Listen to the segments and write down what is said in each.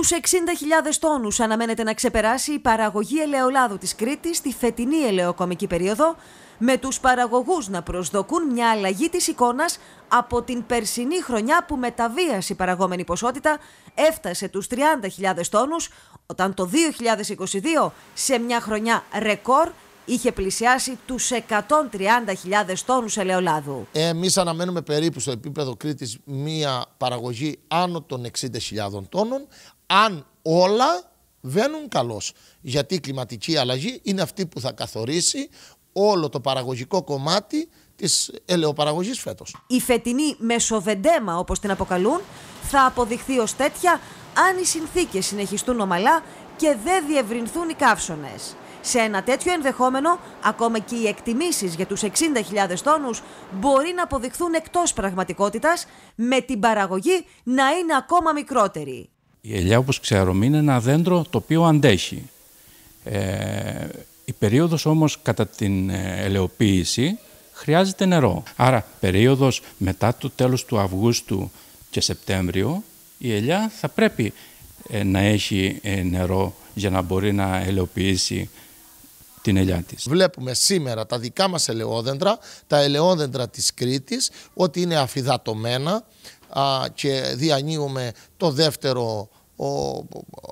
Του 60.000 τόνους αναμένεται να ξεπεράσει η παραγωγή ελαιολάδου της Κρήτης στη φετινή ελαιοκομική περίοδο, με τους παραγωγούς να προσδοκούν μια αλλαγή της εικόνας από την περσινή χρονιά που μεταβίασε η παραγόμενη ποσότητα έφτασε τους 30.000 τόνους όταν το 2022, σε μια χρονιά ρεκόρ, είχε πλησιάσει τους 130.000 τόνους ελαιολάδου. Εμείς αναμένουμε περίπου στο επίπεδο Κρήτης μία παραγωγή άνω των 60.000 τόνων, αν όλα βαίνουν καλώς. Γιατί η κλιματική αλλαγή είναι αυτή που θα καθορίσει όλο το παραγωγικό κομμάτι της ελαιοπαραγωγής φέτος. Η φετινή μεσοβεντέμα όπως την αποκαλούν θα αποδειχθεί ως τέτοια αν οι συνθήκες συνεχιστούν ομαλά και δεν διευρυνθούν οι καύσονες. Σε ένα τέτοιο ενδεχόμενο, ακόμα και οι εκτιμήσεις για τους 60.000 τόνους μπορεί να αποδειχθούν εκτός πραγματικότητας, με την παραγωγή να είναι ακόμα μικρότερη. Η ελιά, όπως ξέρουμε, είναι ένα δέντρο το οποίο αντέχει. Ε, η περίοδος όμως κατά την ε, ελαιοποίηση χρειάζεται νερό. Άρα περίοδος μετά το τέλος του Αυγούστου και Σεπτέμβριο η ελιά θα πρέπει ε, να έχει ε, νερό για να μπορεί να ελαιοποιήσει την Βλέπουμε σήμερα τα δικά μας ελαιόδεντρα, τα ελαιόδεντρα της Κρήτης, ότι είναι αφιδατωμένα α, και διανύουμε το δεύτερο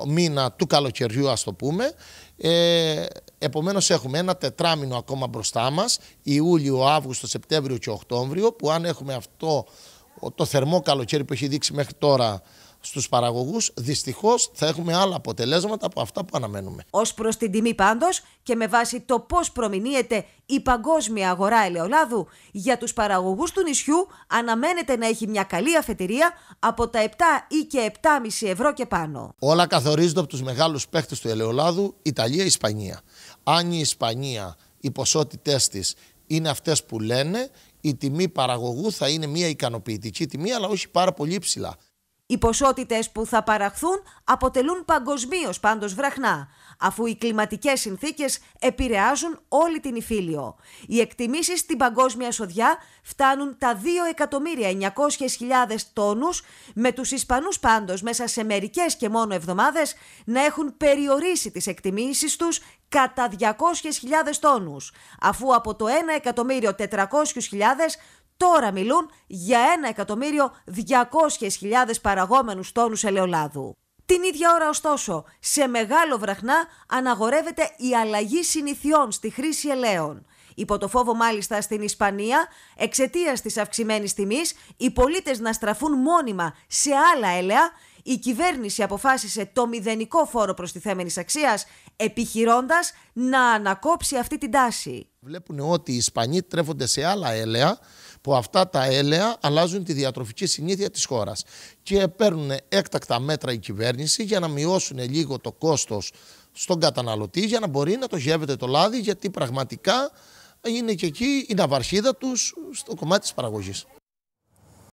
μήνα του καλοκαιριού ας το πούμε. Ε, επομένως έχουμε ένα τετράμινο ακόμα μπροστά μας, Ιούλιο, Αύγουστο, Σεπτέμβριο και Οκτώβριο, που αν έχουμε αυτό το θερμό καλοκαίρι που έχει δείξει μέχρι τώρα στους παραγωγούς, δυστυχώς θα έχουμε άλλα αποτελέσματα από αυτά που αναμένουμε. Ως προς την τιμή πάντως και με βάση το πώς προμηνύεται η παγκόσμια αγορά ελαιολάδου, για τους παραγωγούς του νησιού αναμένεται να έχει μια καλή αφετηρία από τα 7 ή και 7,5 ευρώ και πάνω. Όλα καθορίζονται από τους μεγάλους παίχτε του ελαιολάδου, Ιταλία-Ισπανία. Αν η Ισπανία οι ποσότητές της είναι αυτές που λένε, η τιμή παραγωγού θα είναι μια ικανοποιητική τιμή, αλλά όχι πάρα πολύ ψηλά. Οι ποσότητες που θα παραχθούν αποτελούν παγκοσμίως πάντως βραχνά, αφού οι κλιματικές συνθήκες επηρεάζουν όλη την Ιφίλιο. Οι εκτιμήσεις στην παγκόσμια σοδιά φτάνουν τα 2.900.000 τόνους, με τους Ισπανούς πάντως μέσα σε μερικές και μόνο εβδομάδες να έχουν περιορίσει τις εκτιμήσεις τους κατά 200.000 τόνους, αφού από το 1.400.000 Τώρα μιλούν για 1.200.000 παραγόμενους τόνους ελαιολάδου. Την ίδια ώρα ωστόσο, σε μεγάλο βραχνά αναγορεύεται η αλλαγή συνηθιών στη χρήση ελαίων. Υπό το φόβο μάλιστα στην Ισπανία, εξαιτίας της αυξημένης τιμής, οι πολίτες να στραφούν μόνιμα σε άλλα έλαια, η κυβέρνηση αποφάσισε το μηδενικό φόρο προς τη θέμενη αξίας, επιχειρώντας να ανακόψει αυτή την τάση. Βλέπουν ότι οι Ισπανοί τρέφονται σε άλλα έλεα, που αυτά τα έλεα αλλάζουν τη διατροφική συνήθεια της χώρας. Και παίρνουν έκτακτα μέτρα η κυβέρνηση για να μειώσουν λίγο το κόστος στον καταναλωτή, για να μπορεί να το γεύεται το λάδι, γιατί πραγματικά είναι και εκεί η ναυαρχίδα τους στο κομμάτι της παραγωγής.